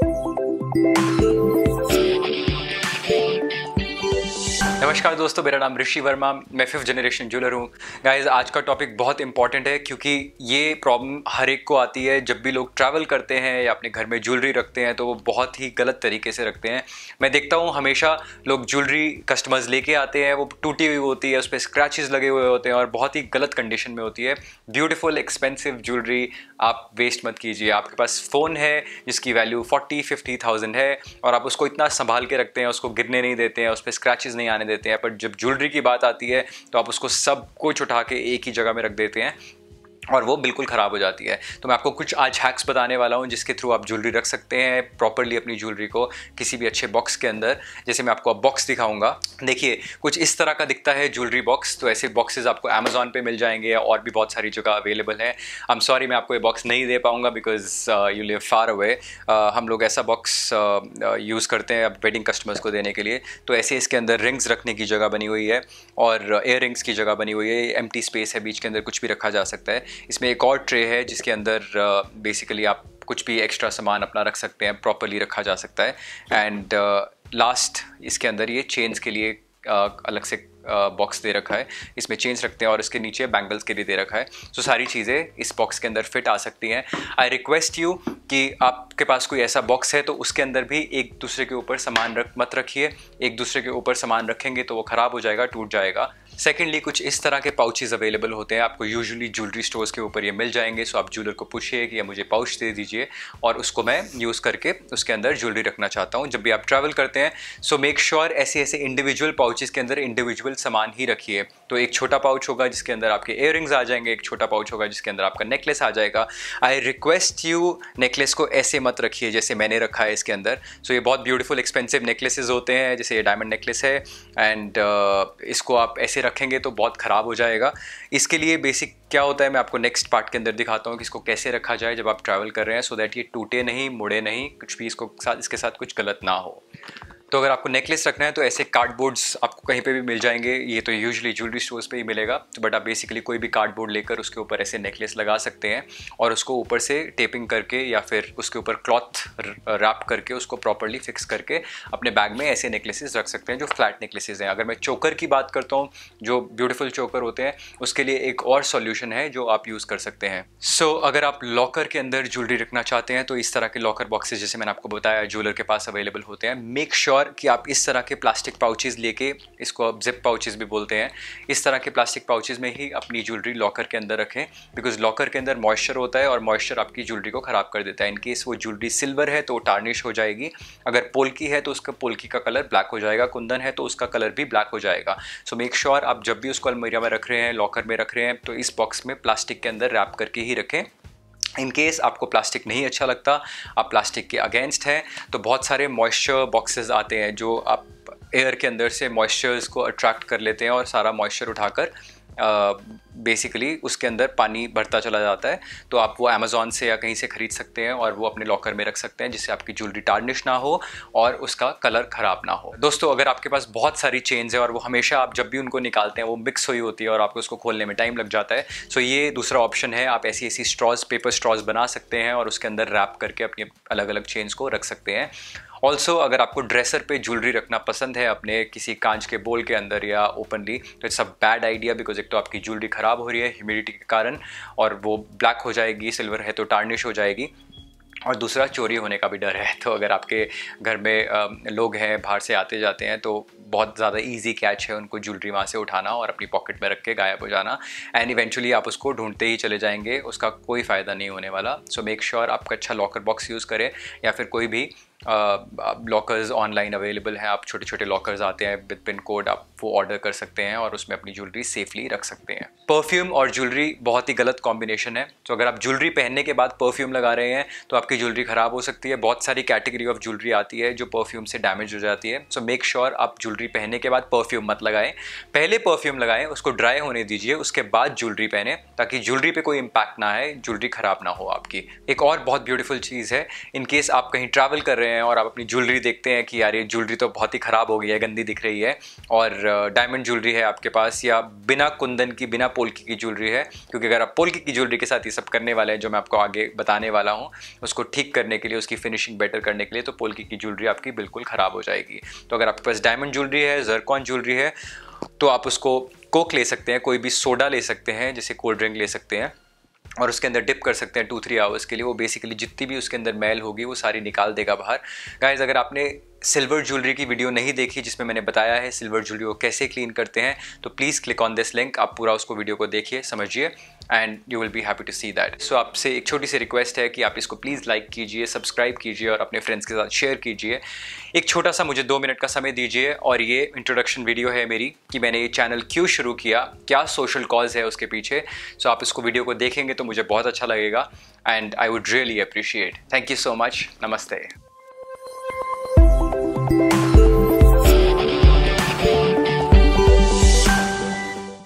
Thank you. नमस्कार दोस्तों मेरा नाम ऋषि वर्मा मैं फिफ्थ जनरेशन ज्वेलर हूँ गाइज आज का टॉपिक बहुत इंपॉर्टेंट है क्योंकि ये प्रॉब्लम हर एक को आती है जब भी लोग ट्रैवल करते हैं या अपने घर में ज्वेलरी रखते हैं तो वो बहुत ही गलत तरीके से रखते हैं मैं देखता हूँ हमेशा लोग ज्वेलरी कस्टमर्स लेके आते हैं वो टूटी हुई होती है उस पर स्क्रैचेज लगे हुए होते हैं और बहुत ही गलत कंडीशन में होती है ब्यूटिफुल एक्सपेंसिव ज्वेलरी आप वेस्ट मत कीजिए आपके पास फ़ोन है जिसकी वैल्यू फोर्टी फिफ्टी थाउजेंड है और आप उसको इतना संभाल के रखते हैं उसको गिरने नहीं देते हैं उस पर स्क्रैचेज नहीं आने देते हैं बट जब ज्वेलरी की बात आती है तो आप उसको सब कुछ उठा के एक ही जगह में रख देते हैं और वो बिल्कुल ख़राब हो जाती है तो मैं आपको कुछ आज हैक्स बताने वाला हूँ जिसके थ्रू आप ज्वेलरी रख सकते हैं प्रॉपरली अपनी ज्वेलरी को किसी भी अच्छे बॉक्स के अंदर जैसे मैं आपको अब बॉक्स दिखाऊंगा देखिए कुछ इस तरह का दिखता है ज्वेलरी बॉक्स तो ऐसे बॉक्सेस आपको अमेजोन पर मिल जाएंगे और भी बहुत सारी जगह अवेलेबल हैं आई एम सॉरी मैं आपको ये बॉक्स नहीं दे पाऊँगा because you live far away हम लोग ऐसा बॉक्स यूज़ uh, uh, करते हैं वेडिंग कस्टमर्स को देने के लिए तो ऐसे इसके अंदर रिंग्स रखने की जगह बनी हुई है और एयर uh, रिंग्स की जगह बनी हुई है एम स्पेस है बीच के अंदर कुछ भी रखा जा सकता है इसमें एक और ट्रे है जिसके अंदर बेसिकली आप कुछ भी एक्स्ट्रा सामान अपना रख सकते हैं प्रॉपरली रखा जा सकता है एंड लास्ट इसके अंदर ये चेन्स के लिए अलग से बॉक्स दे रखा है इसमें चेंज रखते हैं और इसके नीचे बैंगल्स के लिए दे रखा है सो so, सारी चीज़ें इस बॉक्स के अंदर फिट आ सकती हैं आई रिक्वेस्ट यू कि आपके पास कोई ऐसा बॉक्स है तो उसके अंदर भी एक दूसरे के ऊपर सामान रख मत रखिए एक दूसरे के ऊपर सामान रखेंगे तो वो ख़राब हो जाएगा टूट जाएगा सेकेंडली कुछ इस तरह के पाउचेज अवेलेबल होते हैं आपको यूजुअली ज्वेलरी स्टोर्स के ऊपर ये मिल जाएंगे सो आप ज्वेलर को पूछिए कि या मुझे पाउच दे दीजिए और उसको मैं यूज़ करके उसके अंदर ज्वेलरी रखना चाहता हूँ जब भी आप ट्रैवल करते हैं सो मेक श्योर ऐसे ऐसे इंडिविजुअल पाउचेज़ के अंदर इंडिविजुअल सामान ही रखिए तो एक छोटा पाउच होगा जिसके अंदर आपके इयर आ जाएंगे एक छोटा पाउच होगा जिसके अंदर आपका नेकलेस आ जाएगा आई रिक्वेस्ट यू नेकलेस को ऐसे मत रखिए जैसे मैंने रखा है इसके अंदर सो so, ये बहुत ब्यूटीफुल एक्सपेंसिव नेकलेसेज होते हैं जैसे ये डायमंड नेकलेस है एंड uh, इसको आप ऐसे रखेंगे तो बहुत ख़राब हो जाएगा इसके लिए बेसिक क्या होता है मैं आपको नेक्स्ट पार्ट के अंदर दिखाता हूँ कि इसको कैसे रखा जाए जब आप ट्रैवल कर रहे हैं सो so दैट ये टूटे नहीं मुड़े नहीं कुछ भी इसको साथ इसके साथ कुछ गलत ना हो तो अगर आपको नेकलेस रखना है तो ऐसे कार्डबोर्ड्स आपको कहीं पे भी मिल जाएंगे ये तो यूजली ज्वेलरी स्टोर्स पे ही मिलेगा तो बट आप बेसिकली कोई भी कार्डबोर्ड लेकर उसके ऊपर ऐसे नेकलेस लगा सकते हैं और उसको ऊपर से टेपिंग करके या फिर उसके ऊपर क्लॉथ रैप करके उसको प्रॉपरली फिक्स करके अपने बैग में ऐसे नेकलेसेस रख सकते हैं जो फ्लैट नेकलेसेस हैं अगर मैं चोकर की बात करता हूँ जो ब्यूटीफुल चोकर होते हैं उसके लिए एक और सोल्यूशन है जो आप यूज़ कर सकते हैं सो so, अगर आप लॉकर के अंदर ज्वेलरी रखना चाहते हैं तो इस तरह के लॉकर बॉक्सेज जैसे मैंने आपको बताया ज्वेलर के पास अवेलेबल होते हैं मेक श्योर श्योर कि आप इस तरह के प्लास्टिक पाउचेज़ लेके इसको आप जिप पाउचेज़ भी बोलते हैं इस तरह के प्लास्टिक पाउचेज़ में ही अपनी ज्वेलरी लॉकर के अंदर रखें बिकॉज लॉकर के अंदर मॉइस्चर होता है और मॉइस्चर आपकी ज्वेलरी को ख़राब कर देता है इनकेस वो ज्वेलरी सिल्वर है तो टार्निश हो जाएगी अगर पोलकी है तो उसका पोलकी का कलर ब्लैक हो जाएगा कुंदन है तो उसका कलर भी ब्लैक हो जाएगा सो मेक श्योर आप जब भी उसको अलमीरा में रख रहे हैं लॉकर में रख रहे हैं तो इस बॉक्स में प्लास्टिक के अंदर रैप करके ही रखें इन केस आपको प्लास्टिक नहीं अच्छा लगता आप प्लास्टिक के अगेंस्ट हैं तो बहुत सारे मॉइस्चर बॉक्सेस आते हैं जो आप एयर के अंदर से मॉइस्चर्स को अट्रैक्ट कर लेते हैं और सारा मॉइस्चर उठाकर बेसिकली उसके अंदर पानी भरता चला जाता है तो आप वो अमेज़ोन से या कहीं से ख़रीद सकते हैं और वो अपने लॉकर में रख सकते हैं जिससे आपकी ज्वेलरी टार्निश ना हो और उसका कलर ख़राब ना हो दोस्तों अगर आपके पास बहुत सारी चेन्स है और वो हमेशा आप जब भी उनको निकालते हैं वो मिक्स हुई होती है और आपको उसको खोलने में टाइम लग जाता है सो तो ये दूसरा ऑप्शन है आप ऐसी ऐसी स्ट्रॉज पेपर स्ट्रॉज बना सकते हैं और उसके अंदर रैप करके अपनी अलग अलग चेन्स को रख सकते हैं ऑल्सो अगर आपको ड्रेसर पे ज्वेलरी रखना पसंद है अपने किसी कांच के बोल के अंदर या ओपनली तो it's a bad idea because एक तो आपकी ज्वेलरी ख़राब हो रही है ह्यूमिडिटी के कारण और वो ब्लैक हो जाएगी सिल्वर है तो टार्निश हो जाएगी और दूसरा चोरी होने का भी डर है तो अगर आपके घर में लोग हैं बाहर से आते जाते हैं तो बहुत ज़्यादा ईजी कैच है उनको ज्वेलरी वहाँ से उठाना और अपनी पॉकेट में रख के गायब हो जाना एंड इवेंचुअली आप उसको ढूंढते ही चले जाएंगे उसका कोई फ़ायदा नहीं होने वाला सो मेक श्योर आपका अच्छा लॉकर बॉक्स यूज़ करें या फिर कोई भी लॉकर्स ऑनलाइन अवेलेबल हैं आप छोटे छोटे लॉकर्स आते हैं विद पिन कोड आप वो ऑर्डर कर सकते हैं और उसमें अपनी ज्वेलरी सेफली रख सकते हैं परफ्यूम और ज्वेलरी बहुत ही गलत कॉम्बिनेशन है तो अगर आप ज्वेलरी पहनने के बाद परफ्यूम लगा रहे हैं तो आपकी ज्वेलरी ख़राब हो सकती है बहुत सारी कैटेगरी ऑफ ज्वेलरी आती है जो परफ्यूम से डैमेज हो जाती है सो मेक श्योर आप ज्वेलरी ज्वेलरी पहनने के बाद परफ्यूम मत लगाएं पहले परफ्यूम लगाएं उसको ड्राई होने दीजिए उसके बाद ज्वेलरी पहने ताकि ज्वेलरी पे कोई इम्पैक्ट ना आए ज्वेलरी ख़राब ना हो आपकी एक और बहुत ब्यूटीफुल चीज़ है इन केस आप कहीं ट्रैवल कर रहे हैं और आप अपनी ज्वेलरी देखते हैं कि यार ये ज्वेलरी तो बहुत ही ख़राब हो गई है गंदी दिख रही है और डायमंड ज्वेलरी है आपके पास या बिना कुंदन की बिना पोलकी की ज्वेलरी है क्योंकि अगर आप पोलकी की ज्वेलरी के साथ ये सब करने वाले हैं जो मैं आपको आगे बताने वाला हूँ उसको ठीक करने के लिए उसकी फिनिशिंग बेटर करने के लिए तो पोलकी की ज्वेलरी आपकी बिल्कुल ख़राब हो जाएगी तो अगर आपके पास डायमंड ज्वेलरी ज्वेलरी है जरकॉन ज्वेलरी है तो आप उसको कोक ले सकते हैं कोई भी सोडा ले सकते हैं जैसे कोल्ड ड्रिंक ले सकते हैं और उसके अंदर डिप कर सकते हैं टू थ्री आवर्स के लिए वो बेसिकली जितनी भी उसके अंदर मैल होगी वो सारी निकाल देगा बाहर गाइज अगर आपने सिल्वर ज्वेलरी की वीडियो नहीं देखी जिसमें मैंने बताया है सिल्वर ज्वेलरी को कैसे क्लीन करते हैं तो please click on this link आप पूरा उसको वीडियो को देखिए समझिए and you will be happy to see that so आपसे एक छोटी सी रिक्वेस्ट है कि आप इसको प्लीज़ लाइक कीजिए सब्सक्राइब कीजिए और अपने फ्रेंड्स के साथ शेयर कीजिए एक छोटा सा मुझे दो मिनट का समय दीजिए और ये इंट्रोडक्शन वीडियो है मेरी कि मैंने ये चैनल क्यों शुरू किया क्या सोशल कॉज है उसके पीछे सो so आप इसको वीडियो को देखेंगे तो मुझे बहुत अच्छा लगेगा and I would really appreciate thank you so much नमस्ते